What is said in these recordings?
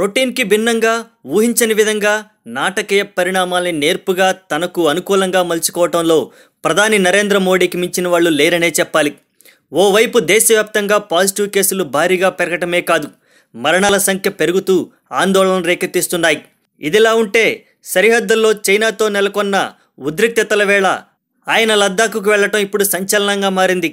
రొటీన్కి భిన్నంగా ఊహించని విధంగా నాటకీయ పరిణామాల్ని నేర్పుగా తనకు అనుకూలంగా మలుచుకోవటంలో ప్రధాని నరేంద్ర మోడీకి మించిన వాళ్ళు లేరనే చెప్పాలి ఓవైపు దేశవ్యాప్తంగా పాజిటివ్ కేసులు భారీగా పెరగటమే కాదు మరణాల సంఖ్య పెరుగుతూ ఆందోళన రేకెత్తిస్తున్నాయి ఇదిలా ఉంటే సరిహద్దుల్లో చైనాతో నెలకొన్న ఉద్రిక్తతల వేళ ఆయన లద్దాఖుకు వెళ్లటం ఇప్పుడు సంచలనంగా మారింది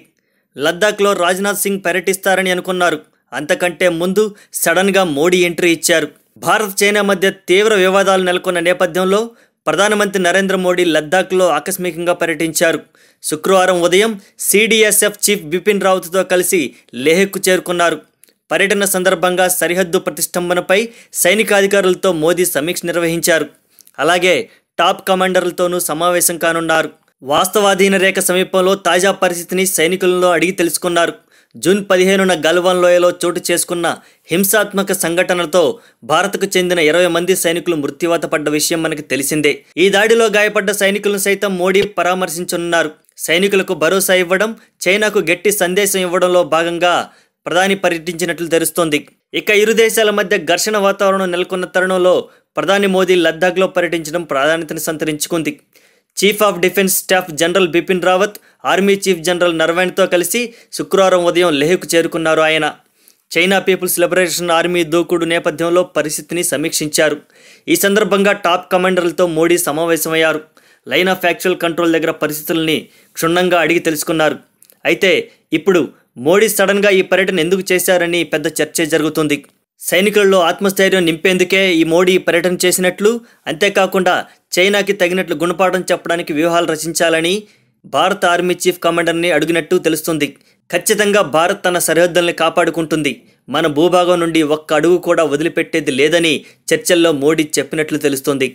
లద్దాఖ్లో రాజ్నాథ్ సింగ్ పర్యటిస్తారని అనుకున్నారు అంతకంటే ముందు సడన్గా మోడీ ఎంట్రీ ఇచ్చారు భారత్ చైనా మధ్య తీవ్ర వివాదాలు నెలకొన్న నేపథ్యంలో ప్రధానమంత్రి నరేంద్ర మోడీ లద్దాఖ్లో ఆకస్మికంగా పర్యటించారు శుక్రవారం ఉదయం సిడిఎస్ఎఫ్ చీఫ్ బిపిన్ రావత్తో కలిసి లేహెక్కు చేరుకున్నారు పర్యటన సందర్భంగా సరిహద్దు ప్రతిష్టంభనపై సైనికాధికారులతో మోదీ సమీక్ష నిర్వహించారు అలాగే టాప్ కమాండర్లతోనూ సమావేశం కానున్నారు వాస్తవాధీన రేఖ సమీపంలో తాజా పరిస్థితిని సైనికులలో అడిగి తెలుసుకున్నారు జూన్ పదిహేనున గల్వాన్ లోయలో చోటు చేసుకున్న హింసాత్మక సంఘటనలతో భారత్కు చెందిన ఇరవై మంది సైనికులు మృత్యువాత పడ్డ విషయం మనకు తెలిసిందే ఈ దాడిలో గాయపడ్డ సైనికులను సైతం మోడీ పరామర్శించనున్నారు సైనికులకు భరోసా ఇవ్వడం చైనాకు గట్టి సందేశం ఇవ్వడంలో భాగంగా ప్రధాని పర్యటించినట్లు తెలుస్తోంది ఇక ఇరు దేశాల మధ్య ఘర్షణ వాతావరణం నెలకొన్న తరుణంలో ప్రధాని మోదీ లద్దాఖ్లో పర్యటించడం ప్రాధాన్యతను సంతరించుకుంది chief of defence staff general Bipin Rawat army chief general నర్వైన్తో కలిసి శుక్రవారం ఉదయం లెహ్కు చేరుకున్నారు ఆయన చైనా పీపుల్స్ లిబరేషన్ ఆర్మీ దూకుడు నేపథ్యంలో పరిస్థితిని సమీక్షించారు ఈ సందర్భంగా టాప్ కమాండర్లతో మోడీ సమావేశమయ్యారు లైన్ ఆఫ్ యాక్చువల్ కంట్రోల్ దగ్గర పరిస్థితుల్ని క్షుణ్ణంగా అడిగి తెలుసుకున్నారు అయితే ఇప్పుడు మోడీ సడన్గా ఈ పర్యటన ఎందుకు చేశారని పెద్ద చర్చ జరుగుతుంది సైనికుల్లో ఆత్మస్థైర్యం నింపేందుకే ఈ మోడీ పర్యటన చేసినట్లు అంతేకాకుండా చైనాకి తగినట్లు గుణపాఠం చెప్పడానికి వ్యూహాలు రచించాలని భారత ఆర్మీ చీఫ్ కమాండర్ని అడిగినట్టు తెలుస్తుంది ఖచ్చితంగా భారత్ తన సరిహద్దుల్ని కాపాడుకుంటుంది మన భూభాగం నుండి ఒక్క అడుగు కూడా వదిలిపెట్టేది లేదని చర్చల్లో మోడీ చెప్పినట్లు తెలుస్తోంది